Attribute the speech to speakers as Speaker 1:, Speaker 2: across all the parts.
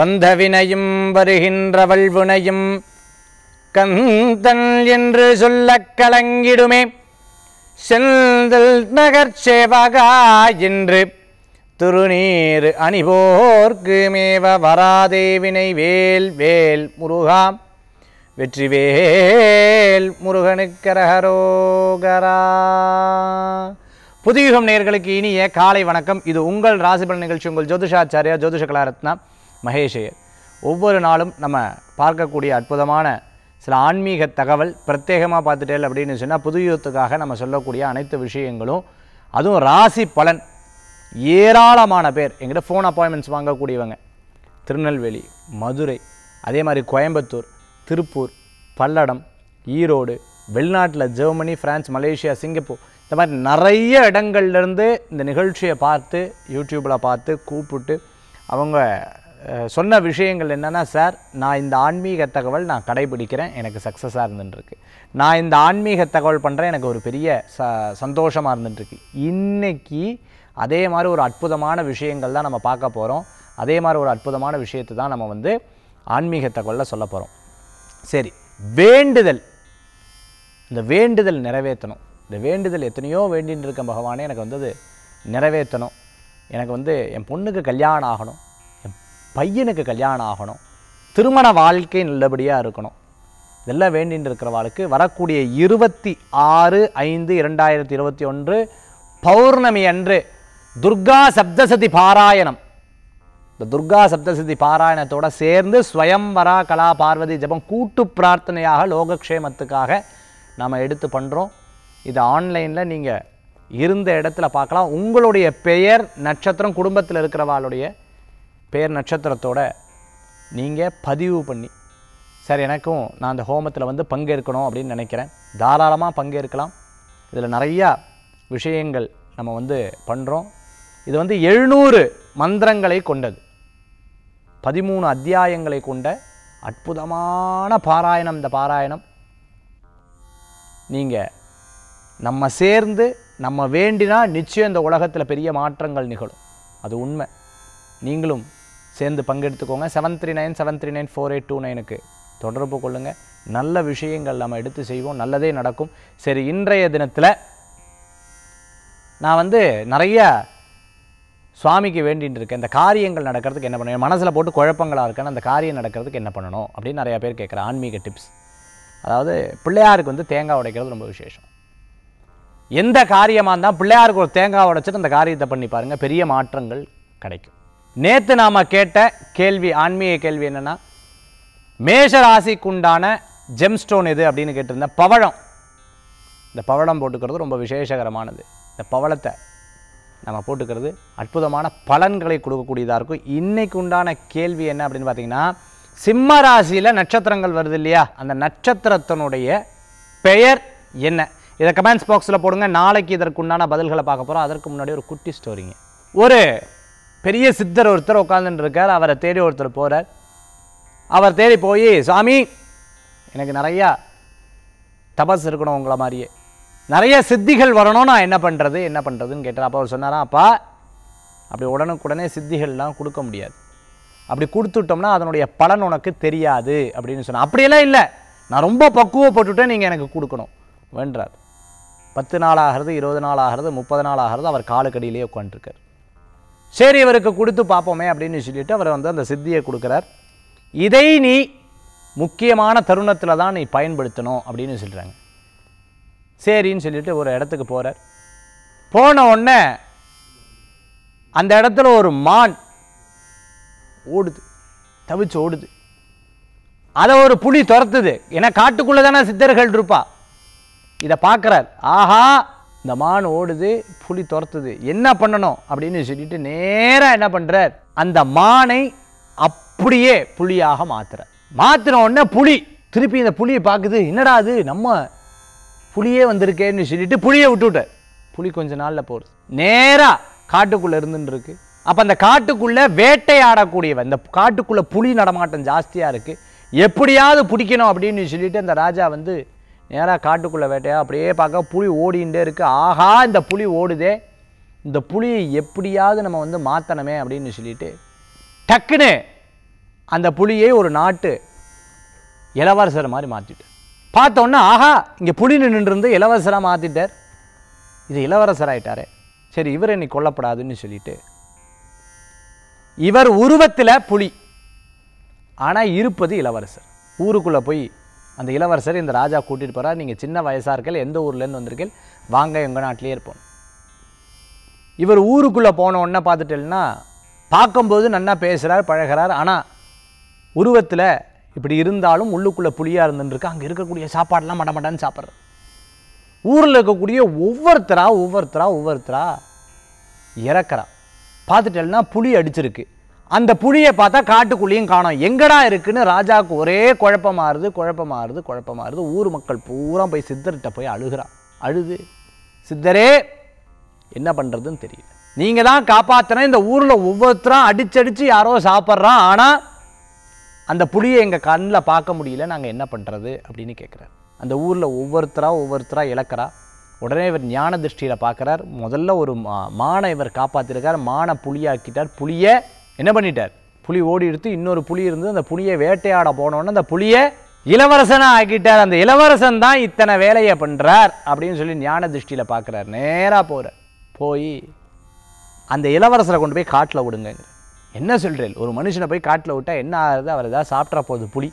Speaker 1: வந்தவினையும் வருகின்ற வள்வுனையும் கந்தன் என்று சொல்ல கலங்கிடுமே செந்தல் நகர் சேவகா என்று திருநீர் அணிவோர்க்கு மேவ வராதேவினை வேல் வேல் வெற்றி வெற்றிவேல் முருகனுக்கரகரோகரா புதியுகம் நேர்களுக்கு இனிய காலை வணக்கம் இது உங்கள் ராசிபல நிகழ்ச்சி உங்கள் ஜோதிஷாச்சாரியா ஜோதிஷ கலாரத்னா மகேஷையர் ஒவ்வொரு நாளும் நம்ம பார்க்கக்கூடிய அற்புதமான சில ஆன்மீக தகவல் பிரத்யேகமாக பார்த்துட்டேல் அப்படின்னு சொன்னால் புதுயுகத்துக்காக நம்ம சொல்லக்கூடிய அனைத்து விஷயங்களும் அதுவும் ராசி பலன் ஏராளமான பேர் எங்கிட்ட ஃபோன் அப்பாயின்மெண்ட்ஸ் வாங்கக்கூடியவங்க திருநெல்வேலி மதுரை அதே மாதிரி கோயம்புத்தூர் திருப்பூர் பல்லடம் ஈரோடு வெளிநாட்டில் ஜெர்மனி ஃப்ரான்ஸ் மலேசியா சிங்கப்பூர் இந்த மாதிரி நிறைய இடங்கள்லேருந்து இந்த நிகழ்ச்சியை பார்த்து யூடியூப்பில் பார்த்து கூப்பிட்டு அவங்க சொன்ன விஷயங்கள் என்னென்னா சார் நான் இந்த ஆன்மீக தகவல் நான் கடைபிடிக்கிறேன் எனக்கு சக்ஸஸாக இருந்துட்டுருக்கு நான் இந்த ஆன்மீக தகவல் பண்ணுறேன் எனக்கு ஒரு பெரிய ச சந்தோஷமாக இருந்துட்டுருக்கு இன்றைக்கி அதே மாதிரி ஒரு அற்புதமான விஷயங்கள் தான் நம்ம பார்க்க போகிறோம் அதே மாதிரி ஒரு அற்புதமான விஷயத்தை தான் நம்ம வந்து ஆன்மீக தகவலில் சொல்ல போகிறோம் சரி வேண்டுதல் இந்த வேண்டுதல் நிறைவேற்றணும் இந்த வேண்டுதல் எத்தனையோ வேண்டின்னு இருக்க பகவானே எனக்கு வந்து அது நிறைவேற்றணும் எனக்கு வந்து என் பொண்ணுக்கு கல்யாணம் ஆகணும் பையனுக்கு கல்யாணம் ஆகணும் திருமண வாழ்க்கை நல்லபடியாக இருக்கணும் இதெல்லாம் வேண்டின்னு இருக்கிறவாளுக்கு வரக்கூடிய இருபத்தி ஆறு ஐந்து இரண்டாயிரத்தி இருபத்தி ஒன்று பௌர்ணமி அன்று துர்கா சப்தசதி பாராயணம் இந்த துர்கா சப்தசதி பாராயணத்தோட சேர்ந்து ஸ்வயம்வரா கலா பார்வதி ஜபம் கூட்டு பிரார்த்தனையாக லோகக்ஷேமத்துக்காக நம்ம எடுத்து பண்ணுறோம் இது ஆன்லைனில் நீங்கள் இருந்த இடத்துல பார்க்கலாம் உங்களுடைய பெயர் நட்சத்திரம் குடும்பத்தில் இருக்கிறவாளுடைய பேர் நட்சத்திரத்தோட நீங்கள் பதிவு பண்ணி சார் எனக்கும் நான் அந்த ஹோமத்தில் வந்து பங்கேற்கணும் அப்படின்னு நினைக்கிறேன் தாராளமாக பங்கேற்கலாம் இதில் நிறையா விஷயங்கள் நம்ம வந்து பண்ணுறோம் இது வந்து எழுநூறு மந்திரங்களை கொண்டது பதிமூணு அத்தியாயங்களை கொண்ட அற்புதமான பாராயணம் இந்த பாராயணம் நீங்கள் நம்ம சேர்ந்து நம்ம வேண்டினா நிச்சயம் இந்த உலகத்தில் பெரிய மாற்றங்கள் நிகழும் அது உண்மை நீங்களும் சேர்ந்து பங்கெடுத்துக்கோங்க seven three nine seven three nine four eight two நைனுக்கு தொடர்பு கொள்ளுங்கள் நல்ல விஷயங்கள் நம்ம எடுத்து செய்வோம் நல்லதே நடக்கும் சரி இன்றைய தினத்தில் நான் வந்து நிறைய சுவாமிக்கு வேண்டிகிட்டு இருக்கேன் இந்த காரியங்கள் நடக்கிறதுக்கு என்ன பண்ணணும் மனசில் போட்டு குழப்பங்களாக இருக்கேன்னு அந்த காரியம் நடக்கிறதுக்கு என்ன பண்ணணும் அப்படின்னு நிறையா பேர் கேட்குறேன் ஆன்மீக டிப்ஸ் அதாவது பிள்ளையாருக்கு வந்து தேங்காய் உடைக்கிறது ரொம்ப விசேஷம் எந்த காரியமாக இருந்தால் பிள்ளையாருக்கு ஒரு தேங்காய் உடைச்சிட்டு அந்த காரியத்தை பண்ணி பாருங்கள் பெரிய மாற்றங்கள் கிடைக்கும் நேற்று நாம் கேட்ட கேள்வி ஆன்மீக கேள்வி என்னென்னா மேஷ ராசிக்குண்டான ஜெம்ஸ்டோன் எது அப்படின்னு கேட்டிருந்தேன் பவழம் இந்த பவளம் போட்டுக்கிறது ரொம்ப விசேஷகரமானது இந்த பவளத்தை நம்ம போட்டுக்கிறது அற்புதமான பலன்களை கொடுக்கக்கூடியதாக இருக்கும் இன்றைக்கு உண்டான கேள்வி என்ன அப்படின்னு பார்த்தீங்கன்னா சிம்ம ராசியில் நட்சத்திரங்கள் வருது இல்லையா அந்த நட்சத்திரத்தினுடைய பெயர் என்ன இதை கமெண்ட்ஸ் பாக்ஸில் போடுங்க நாளைக்கு இதற்குண்டான பதில்களை பார்க்க போகிறோம் அதற்கு முன்னாடி ஒரு குட்டி ஸ்டோரிங்க ஒரு பெரிய சித்தர் ஒருத்தர் உட்காந்துட்டு இருக்கார் அவரை தேடி ஒருத்தர் போகிறார் அவர் தேடி போய் சுவாமி எனக்கு நிறையா தபஸ் இருக்கணும் உங்களை மாதிரியே நிறைய சித்திகள் வரணும் நான் என்ன பண்ணுறது என்ன பண்ணுறதுன்னு கேட்டார் அப்போ அவர் சொன்னாரா அப்பா அப்படி உடனுக்குடனே சித்திகள்லாம் கொடுக்க முடியாது அப்படி கொடுத்துட்டோம்னா அதனுடைய பலன் உனக்கு தெரியாது அப்படின்னு சொன்னேன் அப்படியெல்லாம் இல்லை நான் ரொம்ப பக்குவப்பட்டுட்டேன் நீங்கள் எனக்கு கொடுக்கணும் வென்றார் பத்து நாள் ஆகிறது இருபது நாள் ஆகிறது முப்பது நாள் ஆகிறது அவர் காலுக்கடியிலே உட்காந்துருக்கார் சரி இவருக்கு கொடுத்து பார்ப்போமே அப்படின்னு சொல்லிட்டு அவர் வந்து அந்த சித்தியை கொடுக்குறார் இதை நீ முக்கியமான தருணத்தில் தான் நீ பயன்படுத்தணும் அப்படின்னு சொல்கிறாங்க சரின்னு சொல்லிட்டு ஒரு இடத்துக்கு போகிறார் போன உடனே அந்த இடத்துல ஒரு மான் ஓடுது தவிச்சு ஓடுது அதை ஒரு புலி துரத்துது ஏன்னா காட்டுக்குள்ளே தானே சித்தர்கள் இருப்பா இதை பார்க்குறார் ஆஹா இந்த மான் ஓடுது புலி துரத்துது என்ன பண்ணணும் அப்படின்னு சொல்லிட்டு நேராக என்ன பண்ணுறார் அந்த மானை அப்படியே புளியாக மாற்றுற மாற்றின உடனே புளி திருப்பி இந்த புளியை பார்க்குது என்னடா அது நம்ம புளியே வந்திருக்கேன்னு சொல்லிட்டு புளியை விட்டுவிட்ட புளி கொஞ்ச நாளில் போகுது நேராக காட்டுக்குள்ளே இருந்துட்டுருக்கு அப்போ அந்த காட்டுக்குள்ளே வேட்டையாடக்கூடியவன் இந்த காட்டுக்குள்ளே புளி நடமாட்டம் ஜாஸ்தியாக இருக்குது எப்படியாவது பிடிக்கணும் அப்படின்னு சொல்லிட்டு அந்த ராஜா வந்து நேராக காட்டுக்குள்ளே வேட்டையா அப்படியே பார்க்க புளி ஓடிண்டே இருக்குது ஆஹா இந்த புளி ஓடுதே இந்த புளியை எப்படியாவது நம்ம வந்து மாற்றணுமே அப்படின்னு சொல்லிட்டு டக்குன்னு அந்த புளியை ஒரு நாட்டு இளவரசர் மாதிரி மாற்றிட்டு பார்த்தோன்னா ஆஹா இங்கே புளி நின்றுருந்து இளவரசராக மாற்றிட்டார் இது இளவரசர் இளவரசராகிட்டாரே சரி இவர் இன்னைக்கு கொல்லப்படாதுன்னு சொல்லிட்டு இவர் உருவத்தில் புலி ஆனால் இருப்பது இளவரசர் ஊருக்குள்ளே போய் அந்த இளவரசர் இந்த ராஜா கூட்டிகிட்டு போகிறார் நீங்கள் சின்ன வயசாக இருக்கல எந்த ஊர்லேருந்து வந்திருக்கீள் வாங்க எங்கள் நாட்டிலே இருப்போம் இவர் ஊருக்குள்ளே போனோடனே பார்த்துட்டேன்னா பார்க்கும்போது நன்னா பேசுகிறார் பழகிறார் ஆனால் உருவத்தில் இப்படி இருந்தாலும் உள்ளுக்குள்ளே புளியாக இருந்துருக்கு அங்கே இருக்கக்கூடிய சாப்பாடெலாம் மடமடான்னு சாப்பிட்றது ஊரில் இருக்கக்கூடிய ஒவ்வொருத்தரா ஒவ்வொருத்தரா ஒவ்வொருத்தரா இறக்குறா பார்த்துட்டேன்னா புளி அடிச்சிருக்கு அந்த புளியை பார்த்தா காட்டுக்குள்ளியும் காணும் எங்கடா இருக்குன்னு ராஜாவுக்கு ஒரே குழப்பமாறுது குழப்பமாறுது குழப்பமாறுது ஊர் மக்கள் பூரா போய் சித்தர்கிட்ட போய் அழுகிறான் அழுது சித்தரே என்ன பண்ணுறதுன்னு தெரியல நீங்கள் தான் காப்பாற்றினா இந்த ஊரில் ஒவ்வொருத்தரும் அடிச்சடிச்சு யாரோ சாப்பிட்றான் ஆனால் அந்த புளியை எங்கள் கண்ணில் பார்க்க முடியல நாங்கள் என்ன பண்ணுறது அப்படின்னு கேட்குறாரு அந்த ஊரில் ஒவ்வொருத்தராக ஒவ்வொருத்தராக இழக்கிறா உடனே இவர் ஞான திருஷ்டியில் பார்க்குறார் முதல்ல ஒரு மானை இவர் காப்பாற்றிருக்கார் மானை புளியாக்கிட்டார் புளியை என்ன பண்ணிட்டார் புலி ஓடி எடுத்து இன்னொரு புலி இருந்து அந்த புலியை வேட்டையாட போனோன்னு அந்த புலியை இளவரசனாக ஆக்கிட்டார் அந்த இளவரசன் தான் இத்தனை வேலையை பண்ணுறார் அப்படின்னு சொல்லி ஞான திருஷ்டியில் பார்க்குறார் நேராக போகிறார் போய் அந்த இளவரசரை கொண்டு போய் காட்டில் விடுங்க என்ன சொல்கிறேன் ஒரு மனுஷனை போய் காட்டில் விட்டால் என்ன ஆகுது அவர் ஏதாவது சாப்பிட்ற போகுது புலி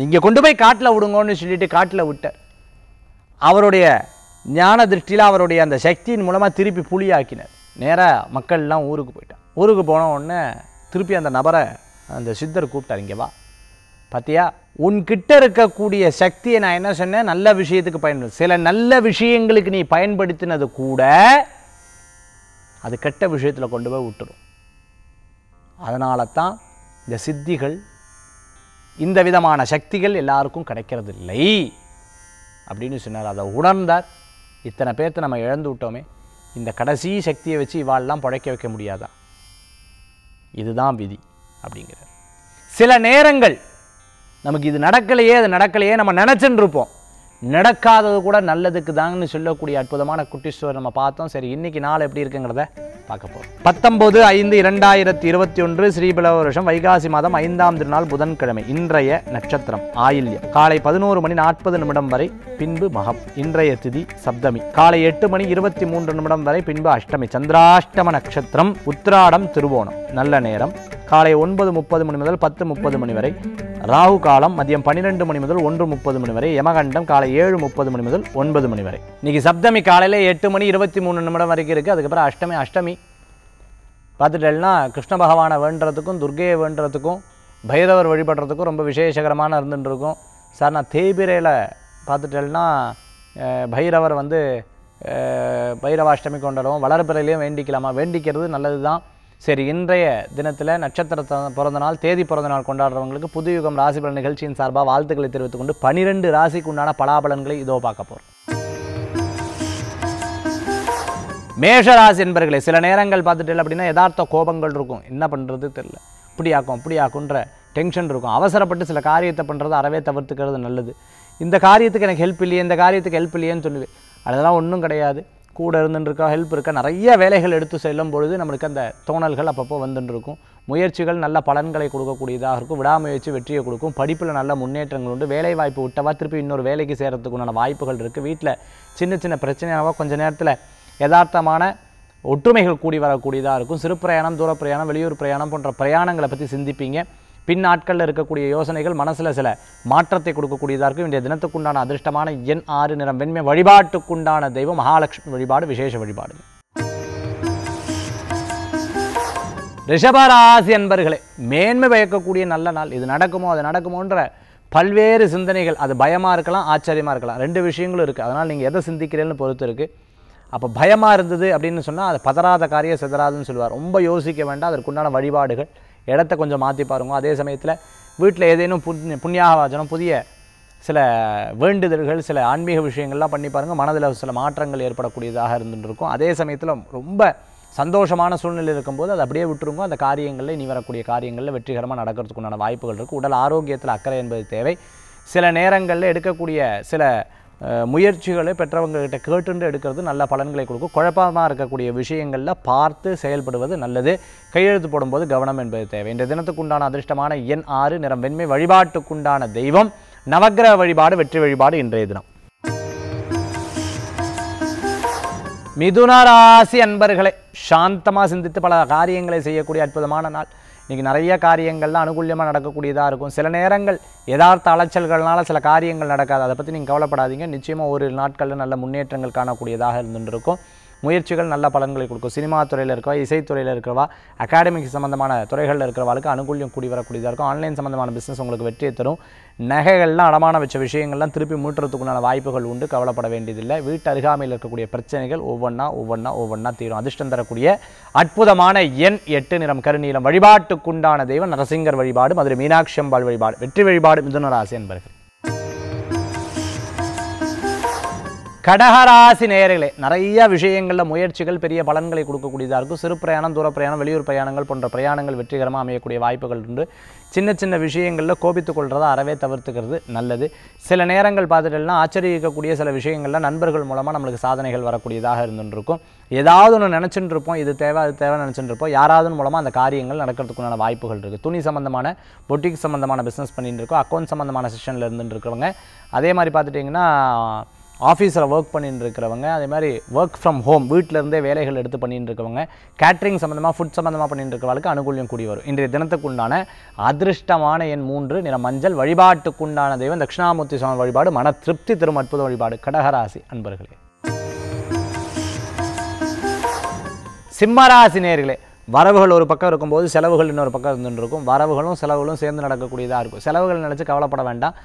Speaker 1: நீங்கள் கொண்டு போய் காட்டில் விடுங்கன்னு சொல்லிட்டு காட்டில் விட்டார் அவருடைய ஞான திருஷ்டியில் அவருடைய அந்த சக்தியின் மூலமாக திருப்பி ஆக்கினார் நேராக மக்கள்லாம் ஊருக்கு போயிட்டார் ஊருக்கு போன உடனே திருப்பி அந்த நபரை அந்த சித்தர் கூப்பிட்டார் இங்கே வா பார்த்தியா உன்கிட்ட இருக்கக்கூடிய சக்தியை நான் என்ன சொன்னேன் நல்ல விஷயத்துக்கு பயன்படு சில நல்ல விஷயங்களுக்கு நீ பயன்படுத்தினது கூட அது கெட்ட விஷயத்தில் கொண்டு போய் விட்டுரும் அதனால தான் இந்த சித்திகள் இந்த விதமான சக்திகள் எல்லாருக்கும் கிடைக்கிறது இல்லை அப்படின்னு சொன்னார் அதை உணர்ந்தார் இத்தனை பேர்த்த நம்ம இழந்து விட்டோமே இந்த கடைசி சக்தியை வச்சு இவாளெலாம் புழைக்க வைக்க முடியாதான் இதுதான் விதி அப்படிங்கிறார் சில நேரங்கள் நமக்கு இது நடக்கலையே அது நடக்கலையே நம்ம நினச்சின்னு இருப்போம் நடக்காதது கூட நல்லதுக்கு தான்னு சொல்லக்கூடிய அற்புதமான குட்டி நம்ம பார்த்தோம் சரி இன்னைக்கு நாள் எப்படி இருக்குங்கிறத பார்க்க போகிறோம் பத்தொம்போது ஐந்து இரண்டாயிரத்தி இருபத்தி ஒன்று ஸ்ரீபல வருஷம் வைகாசி மாதம் ஐந்தாம் திருநாள் புதன்கிழமை இன்றைய நட்சத்திரம் ஆயில்யம் காலை பதினோரு மணி நாற்பது நிமிடம் வரை பின்பு மகம் இன்றைய திதி சப்தமி காலை எட்டு மணி இருபத்தி மூன்று நிமிடம் வரை பின்பு அஷ்டமி சந்திராஷ்டம நட்சத்திரம் உத்திராடம் திருவோணம் நல்ல நேரம் காலை ஒன்பது முப்பது மணி முதல் பத்து முப்பது மணி வரை ராகு காலம் மதியம் பன்னிரெண்டு மணி முதல் ஒன்று முப்பது மணி வரை யமகண்டம் காலை ஏழு முப்பது மணி முதல் ஒன்பது மணி வரை இன்றைக்கி சப்தமி காலையில் எட்டு மணி இருபத்தி மூணு நிமிடம் வரைக்கும் இருக்குது அதுக்கப்புறம் அஷ்டமி அஷ்டமி பார்த்துட்டேன்னா கிருஷ்ண பகவானை வேண்டுறதுக்கும் துர்கையை வேண்டுறதுக்கும் பைரவர் வழிபடுறதுக்கும் ரொம்ப விசேஷகரமான இருந்துட்டு இருக்கும் சார் நான் தேய்பிரையில் பார்த்துட்டேன்னா பைரவர் வந்து பைரவாஷ்டமி கொண்டாடுவோம் வளர்பிறையிலையும் வேண்டிக்கலாமா வேண்டிக்கிறது நல்லது தான் சரி இன்றைய தினத்தில் நட்சத்திர பிறந்த நாள் தேதி பிறந்த நாள் கொண்டாடுறவங்களுக்கு புதுயுகம் ராசி பலன் நிகழ்ச்சியின் சார்பாக வாழ்த்துக்களை தெரிவித்துக்கொண்டு பனிரெண்டு ராசிக்கு உண்டான பலாபலன்களை இதோ பார்க்க போகிறோம் மேஷராசி என்பர்களே சில நேரங்கள் பார்த்துட்டு அப்படின்னா யதார்த்த கோபங்கள் இருக்கும் என்ன பண்ணுறது தெரில இப்படி ஆக்கும் இப்படி ஆக்குன்ற டென்ஷன் இருக்கும் அவசரப்பட்டு சில காரியத்தை பண்ணுறது அறவே தவிர்த்துக்கிறது நல்லது இந்த காரியத்துக்கு எனக்கு ஹெல்ப் இல்லையே இந்த காரியத்துக்கு ஹெல்ப் இல்லையேன்னு சொல்லுவேன் அதெல்லாம் ஒன்றும் கிடையாது கூட இருந்துருக்கா ஹெல்ப் இருக்கா நிறைய வேலைகள் எடுத்து செல்லும் பொழுது நம்மளுக்கு அந்த தோணல்கள் அப்பப்போ வந்துட்டுருக்கும் முயற்சிகள் நல்ல பலன்களை கொடுக்கக்கூடியதாக இருக்கும் விடாமுயற்சி வெற்றியை கொடுக்கும் படிப்பில் நல்ல முன்னேற்றங்கள் உண்டு வேலை வாய்ப்பு விட்டவா திருப்பி இன்னொரு வேலைக்கு சேர்கிறதுக்குண்டான வாய்ப்புகள் இருக்குது வீட்டில் சின்ன சின்ன பிரச்சனையாக கொஞ்சம் நேரத்தில் யதார்த்தமான ஒற்றுமைகள் கூடி வரக்கூடியதாக இருக்கும் சிறு பிரயாணம் தூர பிரயாணம் வெளியூர் பிரயாணம் போன்ற பிரயாணங்களை பற்றி சிந்திப்பீங்க பின் நாட்களில் இருக்கக்கூடிய யோசனைகள் மனசில் சில மாற்றத்தை கொடுக்கக்கூடியதாக இருக்கும் இன்றைய தினத்துக்குண்டான அதிர்ஷ்டமான எண் ஆறு நிறம் வெண்மை வழிபாட்டுக்குண்டான தெய்வம் மகாலட்சுமி வழிபாடு விசேஷ வழிபாடு ரிஷபராசி என்பர்களே மேன்மை பயக்கக்கூடிய நல்ல நாள் இது நடக்குமோ அது நடக்குமோன்ற பல்வேறு சிந்தனைகள் அது பயமாக இருக்கலாம் ஆச்சரியமாக இருக்கலாம் ரெண்டு விஷயங்களும் இருக்குது அதனால் நீங்கள் எதை சிந்திக்கிறேன்னு பொறுத்து இருக்குது அப்போ பயமாக இருந்தது அப்படின்னு சொன்னால் அது பதறாத காரியம் சிதறாதுன்னு சொல்லுவார் ரொம்ப யோசிக்க வேண்டாம் அதற்குண்டான வழிபாடுகள் இடத்த கொஞ்சம் மாற்றி பாருங்க அதே சமயத்தில் வீட்டில் ஏதேனும் புண் புண்ணியாவாஜனம் புதிய சில வேண்டுதல்கள் சில ஆன்மீக விஷயங்கள்லாம் பண்ணி பாருங்கள் மனதில் சில மாற்றங்கள் ஏற்படக்கூடியதாக இருந்துருக்கும் அதே சமயத்தில் ரொம்ப சந்தோஷமான சூழ்நிலை இருக்கும்போது அதை அப்படியே விட்டுருங்க அந்த காரியங்களில் இனி வரக்கூடிய காரியங்களில் வெற்றிகரமாக நடக்கிறதுக்கு உண்டான வாய்ப்புகள் இருக்குது உடல் ஆரோக்கியத்தில் அக்கறை என்பது தேவை சில நேரங்களில் எடுக்கக்கூடிய சில முயற்சிகளை பெற்றவங்ககிட்ட கேட்டுண்டு எடுக்கிறது நல்ல பலன்களை கொடுக்கும் குழப்பமாக இருக்கக்கூடிய விஷயங்களில் பார்த்து செயல்படுவது நல்லது கையெழுத்து போடும்போது கவனம் என்பது தேவை இந்த தினத்துக்குண்டான அதிர்ஷ்டமான எண் ஆறு நிறம் வெண்மை வழிபாட்டுக்குண்டான தெய்வம் நவகிரக வழிபாடு வெற்றி வழிபாடு இன்றைய தினம் மிதுன ராசி அன்பர்களை சாந்தமாக சிந்தித்து பல காரியங்களை செய்யக்கூடிய அற்புதமான நாள் இன்றைக்கி நிறைய காரியங்கள்லாம் அனுகூலியமாக நடக்கக்கூடியதாக இருக்கும் சில நேரங்கள் எதார்த்த அலைச்சல்கள்னால் சில காரியங்கள் நடக்காது அதை பற்றி நீங்கள் கவலைப்படாதீங்க நிச்சயமாக ஒரு நாட்களில் நல்ல முன்னேற்றங்கள் காணக்கூடியதாக இருந்துருக்கும் முயற்சிகள் நல்ல பலன்களை கொடுக்கும் சினிமா துறையில் இருக்கிறவா இசைத்துறையில் இருக்கிறவா அகாடமிக் சம்மந்தமான துறைகளில் இருக்கிறவாளுக்கு அனுகூலியம் கூடி வரக்கூடியதாக இருக்கும் ஆன்லைன் சம்மந்தமான பிஸ்னஸ் உங்களுக்கு வெற்றியை தரும் நகைகள்லாம் அடமான வச்ச விஷயங்கள்லாம் திருப்பி மூட்டுறதுக்குண்டான வாய்ப்புகள் உண்டு கவலைப்பட வேண்டியதில்லை வீட்டு அருகாமையில் இருக்கக்கூடிய பிரச்சனைகள் ஒவ்வொன்றா ஒவ்வொன்றா ஒவ்வொன்றா தீரும் அதிர்ஷ்டம் தரக்கூடிய அற்புதமான எண் எட்டு நிறம் கருநீளம் வழிபாட்டுக்குண்டான தெய்வம் நரசிங்கர் வழிபாடு மதுரை மீனாட்சி அம்பாள் வழிபாடு வெற்றி வழிபாடு மிதுனராசி என்பர்கள் கடகராசி நேயர்களே நிறைய விஷயங்களில் முயற்சிகள் பெரிய பலன்களை கொடுக்கக்கூடியதாக இருக்கும் சிறு பிரயாணம் தூர பிரயாணம் வெளியூர் பிரயாணங்கள் போன்ற பிரயாணங்கள் வெற்றிகரமாக அமையக்கூடிய வாய்ப்புகள் உண்டு சின்ன சின்ன விஷயங்களில் கோபித்துக் கொள்றதை அறவே தவிர்த்துக்கிறது நல்லது சில நேரங்கள் பார்த்துட்டோம்னா ஆச்சரியக்கூடிய சில விஷயங்களில் நண்பர்கள் மூலமாக நம்மளுக்கு சாதனைகள் வரக்கூடியதாக இருந்துருக்கும் ஏதாவது ஒன்று நினச்சிட்டு இருப்போம் இது தேவை அது தேவை நினச்சிட்டு இருப்போம் யாராவது மூலமாக அந்த காரியங்கள் நடக்கிறதுக்குண்டான வாய்ப்புகள் இருக்குது துணி சம்மந்தமான பொட்டிக் சம்மந்தமான பிஸ்னஸ் பண்ணிட்டு இருக்கோம் அக்கௌண்ட் சம்மந்தமான செஷனில் இருந்துட்டு இருக்கிறவங்க அதே மாதிரி பார்த்துட்டிங்கன்னா ஆஃபீஸில் ஒர்க் பண்ணிட்டு இருக்கிறவங்க அதே மாதிரி ஒர்க் ஃப்ரம் ஹோம் வீட்டிலேருந்தே வேலைகள் எடுத்து பண்ணிட்டு இருக்கவங்க கேட்ரிங் சம்மந்தமாக ஃபுட் சம்மந்தமாக பண்ணிட்டு இருக்கிறவங்களுக்கு அனுகூலியம் கூடி வரும் இன்றைய தினத்துக்குண்டான அதிர்ஷ்டமான என் மூன்று நிற மஞ்சள் வழிபாட்டுக்குண்டான தெய்வம் தட்சிணாமூர்த்தி சுவாமி வழிபாடு மன திருப்தி தரும் அற்புத வழிபாடு கடகராசி அன்பர்களே சிம்மராசி நேர்களே வரவுகள் ஒரு பக்கம் இருக்கும்போது செலவுகள் இன்னொரு பக்கம் இருந்துருக்கும் வரவுகளும் செலவுகளும் சேர்ந்து நடக்கக்கூடியதாக இருக்கும் செலவுகள் நினச்சி கவலைப்பட வேண்டாம்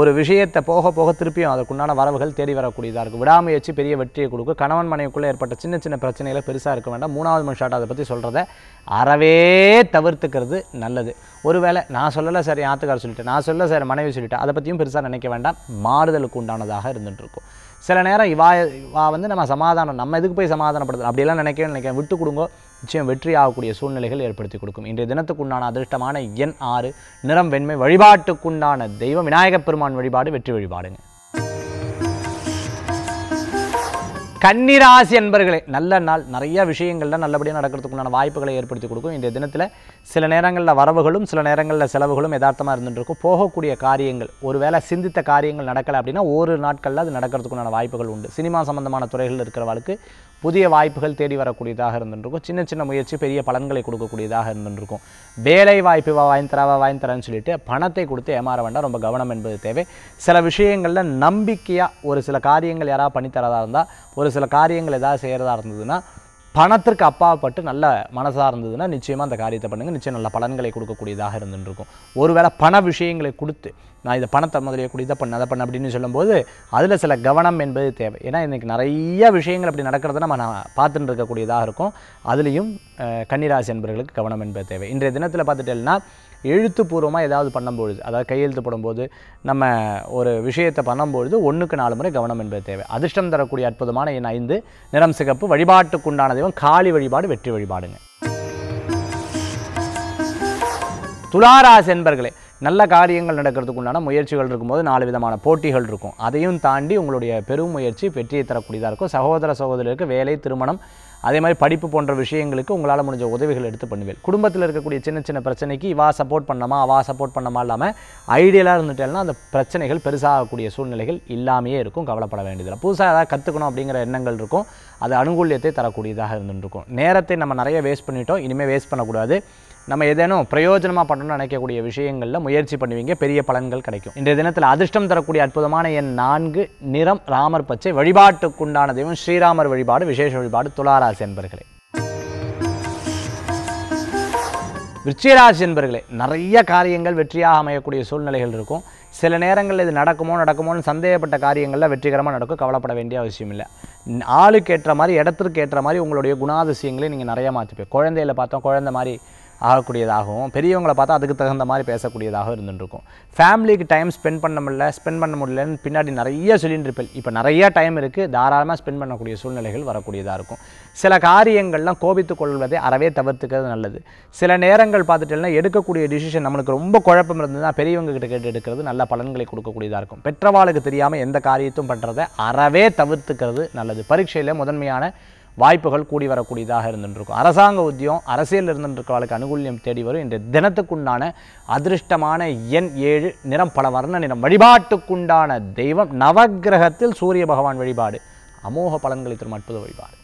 Speaker 1: ஒரு விஷயத்தை போக போக திருப்பியும் அதற்குண்டான வரவுகள் தேடி வரக்கூடியதாக இருக்கும் விடாமுயற்சி பெரிய வெற்றியை கொடுக்கும் கணவன் மனைவிக்குள்ளே ஏற்பட்ட சின்ன சின்ன பிரச்சனைகளை பெருசாக இருக்க வேண்டாம் மூணாவது மனுஷாட்டை அதை பற்றி சொல்கிறத அறவே தவிர்த்துக்கிறது நல்லது ஒருவேளை நான் சொல்லலை சார் யாத்துக்கார் சொல்லிட்டேன் நான் சொல்லலை சார் மனைவி சொல்லிட்டேன் அதை பற்றியும் பெருசாக நினைக்க வேண்டாம் மாறுதலுக்கு உண்டானதாக இருந்துகிட்டு இருக்கும் சில நேரம் இவா இவா வந்து நம்ம சமாதானம் நம்ம எதுக்கு போய் சமாதானப்படுத்தணும் அப்படிலாம் நினைக்கவே நினைக்கிறேன் விட்டு கொடுங்கோ நிச்சயம் வெற்றி ஆகக்கூடிய சூழ்நிலைகள் ஏற்படுத்தி கொடுக்கும் இன்றைய தினத்துக்குண்டான அதிர்ஷ்டமான எண் ஆறு நிறம் வெண்மை வழிபாட்டுக்குண்டான தெய்வம் விநாயகப் பெருமான் வழிபாடு வெற்றி வழிபாடுங்க கன்னிராசி என்பர்களே நல்ல நாள் நிறைய விஷயங்கள்ல நல்லபடியாக நடக்கிறதுக்குள்ளான வாய்ப்புகளை ஏற்படுத்தி கொடுக்கும் இந்த தினத்தில் சில நேரங்களில் வரவுகளும் சில நேரங்களில் செலவுகளும் யதார்த்தமாக இருந்துகிட்டு போகக்கூடிய காரியங்கள் ஒரு வேளை சிந்தித்த காரியங்கள் நடக்கலை அப்படின்னா ஒரு நாட்களில் அது நடக்கிறதுக்குள்ளான வாய்ப்புகள் உண்டு சினிமா சம்பந்தமான துறைகளில் இருக்கிறவளுக்கு புதிய வாய்ப்புகள் தேடி வரக்கூடியதாக இருந்துருக்கும் சின்ன சின்ன முயற்சி பெரிய பலன்களை கொடுக்கக்கூடியதாக இருந்துருக்கும் வேலை வாய்ப்பு வா வாங்கி தரவா வாய்ந்து தரேன்னு சொல்லிட்டு பணத்தை கொடுத்து ஏமாற வேண்டாம் ரொம்ப கவனம் என்பது தேவை சில விஷயங்களில் நம்பிக்கையாக ஒரு சில காரியங்கள் யாராவது பண்ணித்தரதாக இருந்தால் ஒரு சில காரியங்கள் ஏதாவது செய்கிறதா இருந்ததுன்னா பணத்திற்கு அப்பாவப்பட்டு நல்ல மனசாக இருந்ததுன்னா நிச்சயமாக அந்த காரியத்தை பண்ணுங்கள் நிச்சயம் நல்ல பலன்களை கொடுக்கக்கூடியதாக இருந்துருக்கும் ஒருவேளை பண விஷயங்களை கொடுத்து நான் இதை பணத்தை முதலிய கூட இதை பண்ண அதை பண்ண அப்படின்னு சொல்லும்போது அதில் சில கவனம் என்பது தேவை ஏன்னா இன்றைக்கி நிறைய விஷயங்கள் அப்படி நடக்கிறத நம்ம நான் பார்த்துட்டு இருக்கக்கூடியதாக இருக்கும் அதுலேயும் கன்னிராசி என்பர்களுக்கு கவனம் என்பது தேவை இன்றைய தினத்தில் பார்த்துட்டேன்னா எழுத்துப்பூர்வமாக ஏதாவது பண்ணும்பொழுது அதாவது கையெழுத்து போடும்போது நம்ம ஒரு விஷயத்தை பண்ணும்பொழுது ஒன்றுக்கு நாலு முறை கவனம் என்பது தேவை அதிர்ஷ்டம் தரக்கூடிய அற்புதமான என் ஐந்து நிறம் சிகப்பு வழிபாட்டுக்குண்டான தெய்வம் காளி வழிபாடு வெற்றி வழிபாடுங்க துளாராசி என்பர்களே நல்ல காரியங்கள் நடக்கிறதுக்கு உண்டான முயற்சிகள் இருக்கும்போது நாலு விதமான போட்டிகள் இருக்கும் அதையும் தாண்டி உங்களுடைய பெரும் முயற்சி வெற்றியை தரக்கூடியதாக இருக்கும் சகோதர சகோதரருக்கு வேலை திருமணம் அதே மாதிரி படிப்பு போன்ற விஷயங்களுக்கு உங்களால் முடிஞ்ச உதவிகள் எடுத்து பண்ணுவேன் குடும்பத்தில் இருக்கக்கூடிய சின்ன சின்ன பிரச்சனைக்கு இவா சப்போர்ட் பண்ணமா அவா சப்போர்ட் பண்ணமா இல்லாமல் ஐடியலாக இருந்துட்டேன்னா அந்த பிரச்சனைகள் பெருசாகக்கூடிய சூழ்நிலைகள் இல்லாமையே இருக்கும் கவலைப்பட வேண்டியதில் புதுசாக ஏதாவது கற்றுக்கணும் அப்படிங்கிற எண்ணங்கள் இருக்கும் அது அனுகூலியத்தை தரக்கூடியதாக இருந்துருக்கும் நேரத்தை நம்ம நிறைய வேஸ்ட் பண்ணிட்டோம் இனிமேல் வேஸ்ட் பண்ணக்கூடாது நம்ம ஏதேனும் பிரயோஜனமாக பண்ணணும்னு நினைக்கக்கூடிய விஷயங்களில் முயற்சி பண்ணுவீங்க பெரிய பலன்கள் கிடைக்கும் இன்றைய தினத்தில் அதிர்ஷ்டம் தரக்கூடிய அற்புதமான என் நான்கு நிறம் ராமர் பச்சை வழிபாட்டுக்குண்டான தெய்வம் ஸ்ரீராமர் வழிபாடு விசேஷ வழிபாடு துளாராசி என்பர்களே விருச்சிகராசி என்பர்களே நிறைய காரியங்கள் வெற்றியாக அமையக்கூடிய சூழ்நிலைகள் இருக்கும் சில நேரங்களில் இது நடக்குமோ நடக்குமோன்னு சந்தேகப்பட்ட காரியங்களில் வெற்றிகரமாக நடக்கும் கவலைப்பட வேண்டிய அவசியம் இல்லை ஆளுக்கேற்ற மாதிரி இடத்திற்கு ஏற்ற மாதிரி உங்களுடைய குணாதிசயங்களையும் நீங்கள் நிறையா மாற்றிப்பேன் குழந்தையில பார்த்தோம் குழந்தை மாதிரி ஆகக்கூடியதாகவும் பெரியவங்களை பார்த்தா அதுக்கு தகுந்த மாதிரி பேசக்கூடியதாக இருந்துருக்கும் ஃபேமிலிக்கு டைம் ஸ்பெண்ட் பண்ண முடியல ஸ்பெண்ட் பண்ண முடியலன்னு பின்னாடி நிறைய சொல்லிட்டு இருப்பேன் இப்போ நிறையா டைம் இருக்குது தாராளமாக ஸ்பெண்ட் பண்ணக்கூடிய சூழ்நிலைகள் வரக்கூடியதாக இருக்கும் சில காரியங்கள்லாம் கோபித்துக் கொள்வதை அறவே தவிர்த்துக்கிறது நல்லது சில நேரங்கள் பார்த்துட்டேன்னா எடுக்கக்கூடிய டிசிஷன் நம்மளுக்கு ரொம்ப குழப்பம் இருந்ததுன்னா பெரியவங்க கிட்ட கேட்டு எடுக்கிறது நல்ல பலன்களை கொடுக்கக்கூடியதாக இருக்கும் பெற்றவாளுக்கு தெரியாமல் எந்த காரியத்தும் பண்ணுறதை அறவே தவிர்த்துக்கிறது நல்லது பரீட்சையில் முதன்மையான வாய்ப்புகள் கூடி வரக்கூடியதாக இருந்துருக்கும் அரசாங்க உத்தியம் அரசியல் இருந்துருக்கிறவர்களுக்கு அனுகூல்யம் தேடி வரும் இன்றைய தினத்துக்குண்டான அதிர்ஷ்டமான எண் ஏழு நிறம் பல வர்ண நிறம் வழிபாட்டுக்குண்டான தெய்வம் நவகிரகத்தில் சூரிய பகவான் வழிபாடு அமோக பலன்களை தரும் அற்புத வழிபாடு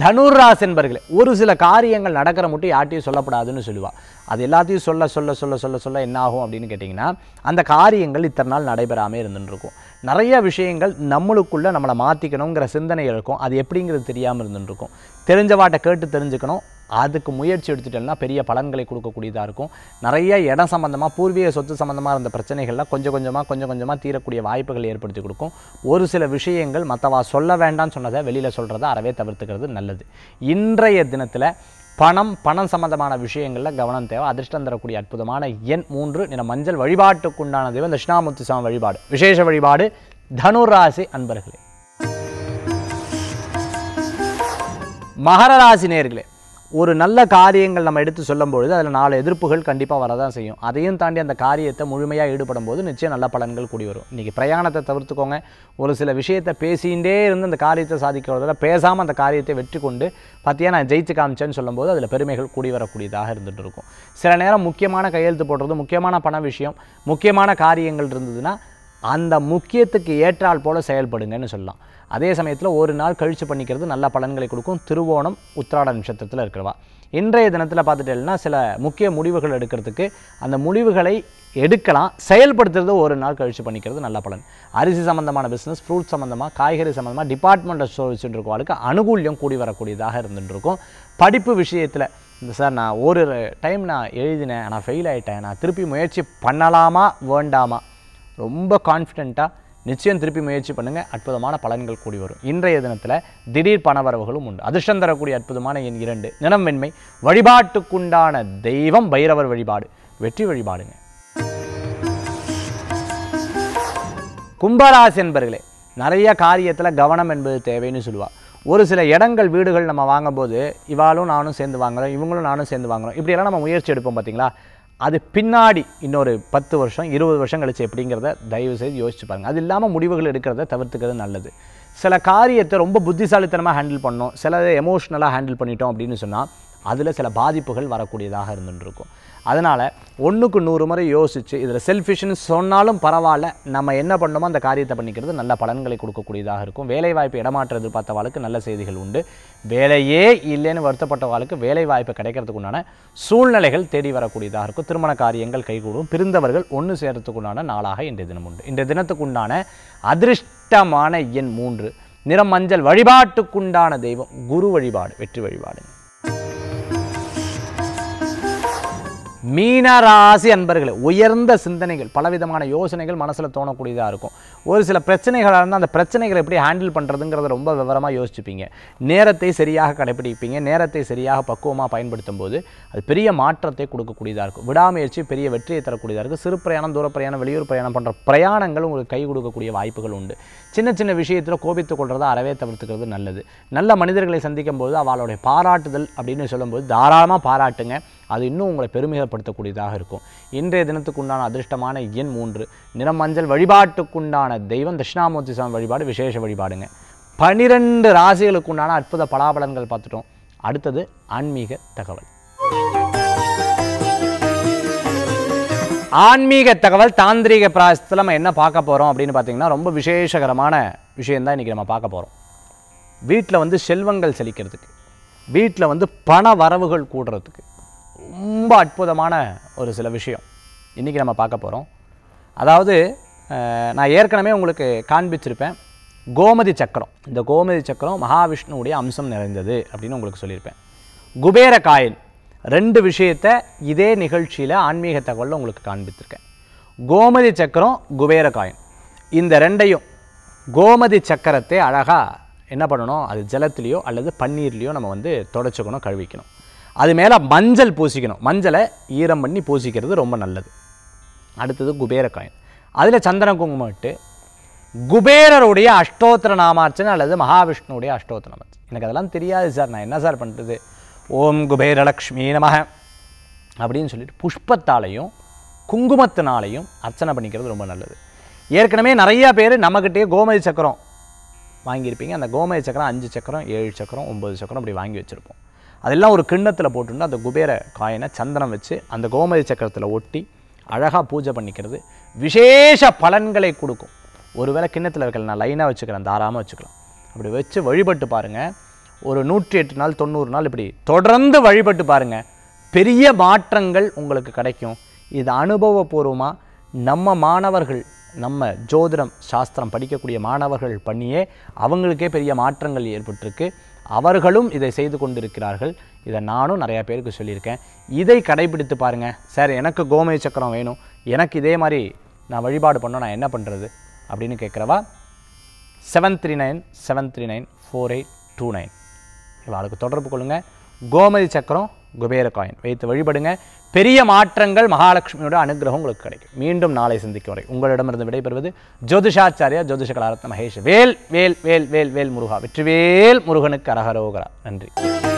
Speaker 1: தனுர்ராஸ் என்பர்களே ஒரு சில காரியங்கள் நடக்கிற மட்டும் யார்ட்டையும் சொல்லப்படாதுன்னு சொல்லுவாள் அது எல்லாத்தையும் சொல்ல சொல்ல சொல்ல சொல்ல சொல்ல என்ன ஆகும் அப்படின்னு கேட்டிங்கன்னா அந்த காரியங்கள் இத்தனை நாள் நடைபெறாமல் இருந்துருக்கும் நிறைய விஷயங்கள் நம்மளுக்குள்ளே நம்மளை மாற்றிக்கணுங்கிற சிந்தனை இருக்கும் அது எப்படிங்கிறது தெரியாமல் இருந்துருக்கும் தெரிஞ்சவாட்டை கேட்டு தெரிஞ்சுக்கணும் அதுக்கு முயற்சி எடுத்துட்டோம்னா பெரிய பலன்களை கொடுக்கக்கூடியதாக இருக்கும் நிறைய இடம் சம்மந்தமாக பூர்வீக சொத்து சம்மந்தமாக இருந்த பிரச்சனைகள்லாம் கொஞ்சம் கொஞ்சமாக கொஞ்சம் கொஞ்சமாக தீரக்கூடிய வாய்ப்புகளை ஏற்படுத்தி கொடுக்கும் ஒரு சில விஷயங்கள் மற்றவா சொல்ல வேண்டாம்னு சொன்னதை வெளியில் சொல்கிறத அறவே தவிர்த்துக்கிறது நல்லது இன்றைய தினத்தில் பணம் பணம் சம்மந்தமான விஷயங்களில் கவனம் தேவை அதிர்ஷ்டம் தரக்கூடிய அற்புதமான எண் மூன்று நிற மஞ்சள் வழிபாட்டுக்குண்டான இந்த தட்சிணாமூர்த்தி சாமி வழிபாடு விசேஷ வழிபாடு தனுராசி அன்பர்களே மகர ராசி நேர்களே ஒரு நல்ல காரியங்கள் நம்ம எடுத்து சொல்லும் பொழுது அதில் நாலு எதிர்ப்புகள் கண்டிப்பாக வரதான் செய்யும் அதையும் தாண்டி அந்த காரியத்தை முழுமையாக ஈடுபடும் போது நிச்சயம் நல்ல பலன்கள் கூடி வரும் இன்றைக்கி பிரயாணத்தை தவிர்த்துக்கோங்க ஒரு சில விஷயத்தை பேசிகிட்டே இருந்து அந்த காரியத்தை சாதிக்கிறதில் பேசாமல் அந்த காரியத்தை வெற்றி கொண்டு பார்த்தியா நான் ஜெயிச்சு காமிச்சேன்னு சொல்லும்போது அதில் பெருமைகள் கூடி வரக்கூடியதாக இருந்துகிட்டு இருக்கும் சில நேரம் முக்கியமான கையெழுத்து போடுறது முக்கியமான பண விஷயம் முக்கியமான காரியங்கள் இருந்ததுன்னா அந்த முக்கியத்துக்கு ஏற்றால் போல் செயல்படுங்கன்னு சொல்லலாம் அதே சமயத்தில் ஒரு நாள் கழித்து பண்ணிக்கிறது நல்ல பலன்களை கொடுக்கும் திருவோணம் உத்திராட நட்சத்திரத்தில் இருக்கிறவா இன்றைய தினத்தில் பார்த்துட்டேன்னா சில முக்கிய முடிவுகள் எடுக்கிறதுக்கு அந்த முடிவுகளை எடுக்கலாம் செயல்படுத்துறது ஒரு நாள் கழித்து பண்ணிக்கிறது நல்ல பலன் அரிசி சம்மந்தமான பிஸ்னஸ் ஃப்ரூட் சம்மந்தமாக காய்கறி சம்மந்தமாக டிபார்ட்மெண்ட் ஸ்டோர் வச்சுட்டு ஆளுக்கு அனுகூல்யம் கூடி வரக்கூடியதாக இருந்துட்டுருக்கும் படிப்பு விஷயத்தில் இந்த சார் நான் ஒரு டைம் நான் எழுதினேன் நான் ஃபெயில் ஆகிட்டேன் நான் திருப்பி முயற்சி பண்ணலாமா வேண்டாமா ரொம்ப கான்ஃபிடெண்ட்டாக நிச்சயம் திருப்பி முயற்சி பண்ணுங்கள் அற்புதமான பலன்கள் கூடி வரும் இன்றைய தினத்தில் திடீர் பணவரவுகளும் உண்டு அதிர்ஷ்டம் தரக்கூடிய அற்புதமான என் இரண்டு நிலம்வெண்மை வழிபாட்டுக்குண்டான தெய்வம் பைரவர் வழிபாடு வெற்றி வழிபாடுங்க கும்பராசி என்பர்களே நிறைய காரியத்தில் கவனம் என்பது தேவைன்னு சொல்லுவாள் ஒரு சில இடங்கள் வீடுகள் நம்ம வாங்கும்போது இவாலும் நானும் சேர்ந்து வாங்குகிறோம் இவங்களும் நானும் சேர்ந்து வாங்குகிறோம் இப்படியெல்லாம் நம்ம முயற்சி எடுப்போம் பார்த்தீங்களா அது பின்னாடி இன்னொரு பத்து வருஷம் இருபது வருஷம் கழிச்சு எப்படிங்கிறத தயவு செய்து யோசிச்சு பாருங்கள் அது இல்லாமல் முடிவுகள் எடுக்கிறத தவிர்த்துக்கிறது நல்லது சில காரியத்தை ரொம்ப புத்திசாலித்தனமாக ஹேண்டில் பண்ணோம் சில எமோஷ்னலாக ஹேண்டில் பண்ணிட்டோம் அப்படின்னு சொன்னால் அதில் சில பாதிப்புகள் வரக்கூடியதாக இருந்துகிட்டு இருக்கும் அதனால் ஒன்றுக்கு நூறு முறை யோசித்து இதில் செல்ஃபிஷ்னு சொன்னாலும் பரவாயில்ல நம்ம என்ன பண்ணுமோ அந்த காரியத்தை பண்ணிக்கிறது நல்ல பலன்களை கொடுக்கக்கூடியதாக இருக்கும் வேலைவாய்ப்பு பார்த்த வாழ்க்கு நல்ல செய்திகள் உண்டு வேலையே இல்லைன்னு வருத்தப்பட்ட வேலை வாய்ப்பு கிடைக்கிறதுக்கு உண்டான சூழ்நிலைகள் தேடி வரக்கூடியதாக இருக்கும் திருமண காரியங்கள் கைகூடும் பிரிந்தவர்கள் ஒன்று சேர்கிறதுக்கு உண்டான நாளாக இன்றைய தினம் உண்டு தினத்துக்கு தினத்துக்குண்டான அதிர்ஷ்டமான எண் மூன்று நிறம் மஞ்சள் வழிபாட்டுக்குண்டான தெய்வம் குரு வழிபாடு வெற்றி வழிபாடு மீனராசி அன்பர்கள் உயர்ந்த சிந்தனைகள் பலவிதமான யோசனைகள் மனசில் தோணக்கூடியதாக இருக்கும் ஒரு சில பிரச்சனைகளாக இருந்தால் அந்த பிரச்சனைகளை எப்படி ஹேண்டில் பண்ணுறதுங்கிறத ரொம்ப விவரமாக யோசிச்சுப்பீங்க நேரத்தை சரியாக கடைபிடிப்பீங்க நேரத்தை சரியாக பக்குவமாக பயன்படுத்தும் போது அது பெரிய மாற்றத்தை கொடுக்கக்கூடியதாக இருக்கும் விடாமுயற்சி பெரிய வெற்றியை தரக்கூடியதாக இருக்குது சிறு பிரயாணம் தூர பிரயாணம் வெளியூர் பிரயாணம் பண்ணுற பிரயாணங்கள் உங்களுக்கு கை கொடுக்கக்கூடிய வாய்ப்புகள் உண்டு சின்ன சின்ன விஷயத்தில் கோபித்துக் கொள்கிறத அறவே தவிர்த்துக்கிறது நல்லது நல்ல மனிதர்களை சந்திக்கும் போது அவளுடைய பாராட்டுதல் அப்படின்னு சொல்லும்போது தாராளமாக பாராட்டுங்க அது இன்னும் உங்களை பெருமையை ஏற்படுத்தக்கூடியதாக இருக்கும் இன்றைய தினத்துக்குண்டான அதிர்ஷ்டமான எண் மூன்று நிறம் மஞ்சள் வழிபாட்டுக்குண்டான தெய்வம் தட்சிணாமூர்த்தி சுவாமி வழிபாடு விசேஷ வழிபாடுங்க பனிரெண்டு ராசிகளுக்குண்டான அற்புத பலாபலன்கள் பார்த்துட்டோம் அடுத்தது ஆன்மீக தகவல் ஆன்மீக தகவல் தாந்திரிக பிராசத்தில் நம்ம என்ன பார்க்க போகிறோம் அப்படின்னு பார்த்தீங்கன்னா ரொம்ப விசேஷகரமான தான் இன்றைக்கி நம்ம பார்க்க போகிறோம் வீட்டில் வந்து செல்வங்கள் செழிக்கிறதுக்கு வீட்டில் வந்து பண வரவுகள் கூடுறதுக்கு ரொம்ப அற்புதமான ஒரு சில விஷயம் இன்றைக்கி நம்ம பார்க்க போகிறோம் அதாவது நான் ஏற்கனவே உங்களுக்கு காண்பிச்சிருப்பேன் கோமதி சக்கரம் இந்த கோமதி சக்கரம் மகாவிஷ்ணுவுடைய அம்சம் நிறைந்தது அப்படின்னு உங்களுக்கு சொல்லியிருப்பேன் குபேர காயில் ரெண்டு விஷயத்தை இதே நிகழ்ச்சியில் ஆன்மீக தகவலில் உங்களுக்கு காண்பித்திருக்கேன் கோமதி சக்கரம் குபேர காயின் இந்த ரெண்டையும் கோமதி சக்கரத்தை அழகாக என்ன பண்ணணும் அது ஜலத்துலேயோ அல்லது பன்னீர்லேயோ நம்ம வந்து தொடச்சிக்கணும் கழுவிக்கணும் அது மேலே மஞ்சள் பூசிக்கணும் மஞ்சளை ஈரம் பண்ணி பூசிக்கிறது ரொம்ப நல்லது அடுத்தது குபேர அதில் சந்திர குங்குமம் குபேரருடைய அஷ்டோத்திர நாமார்ச்சனை அல்லது மகாவிஷ்ணுடைய அஷ்டோத்திர நாமார்ச்சனை எனக்கு அதெல்லாம் தெரியாது சார் நான் என்ன சார் பண்ணுறது ஓம் குபேரலக்ஷ்மி நமக அப்படின்னு சொல்லிட்டு புஷ்பத்தாலையும் குங்குமத்தினாலையும் அர்ச்சனை பண்ணிக்கிறது ரொம்ப நல்லது ஏற்கனவே நிறையா பேர் நம்மக்கிட்டே கோமதி சக்கரம் வாங்கியிருப்பீங்க அந்த கோமதி சக்கரம் அஞ்சு சக்கரம் ஏழு சக்கரம் ஒம்பது சக்கரம் அப்படி வாங்கி வச்சுருப்போம் அதெல்லாம் ஒரு கிண்ணத்தில் போட்டுட்டு அந்த குபேர காயினை சந்தனம் வச்சு அந்த கோமதி சக்கரத்தில் ஒட்டி அழகாக பூஜை பண்ணிக்கிறது விசேஷ பலன்களை கொடுக்கும் ஒருவேளை கிண்ணத்தில் இருக்கிற நான் லைனாக வச்சுக்கிறேன் தாராளமாக வச்சுக்கலாம் அப்படி வச்சு வழிபட்டு பாருங்கள் ஒரு நூற்றி எட்டு நாள் தொண்ணூறு நாள் இப்படி தொடர்ந்து வழிபட்டு பாருங்கள் பெரிய மாற்றங்கள் உங்களுக்கு கிடைக்கும் இது அனுபவபூர்வமாக நம்ம மாணவர்கள் நம்ம ஜோதிடம் சாஸ்திரம் படிக்கக்கூடிய மாணவர்கள் பண்ணியே அவங்களுக்கே பெரிய மாற்றங்கள் ஏற்பட்டிருக்கு அவர்களும் இதை செய்து கொண்டிருக்கிறார்கள் இதை நானும் நிறையா பேருக்கு சொல்லியிருக்கேன் இதை கடைபிடித்து பாருங்கள் சார் எனக்கு கோமய சக்கரம் வேணும் எனக்கு இதே மாதிரி நான் வழிபாடு பண்ண நான் என்ன பண்ணுறது அப்படின்னு கேட்குறவா seven three nine seven three nine four eight two nine இவளுக்கு தொடர்பு கொள்ளுங்கள் கோமதி சக்கரம் குபேர காயின் வைத்து வழிபடுங்க பெரிய மாற்றங்கள் மகாலட்சுமியோட அனுகிரகம் உங்களுக்கு கிடைக்கும் மீண்டும் நாளை சிந்திக்கும் வரை உங்களிடமிருந்து விடைபெறுவது ஜோதிஷாச்சாரியா ஜோதிஷ கலாரத்ன மகேஷ் வேல் வேல் வேல் வேல் வேல் முருகா வெற்றிவேல் முருகனுக்கு அரகரோகரா நன்றி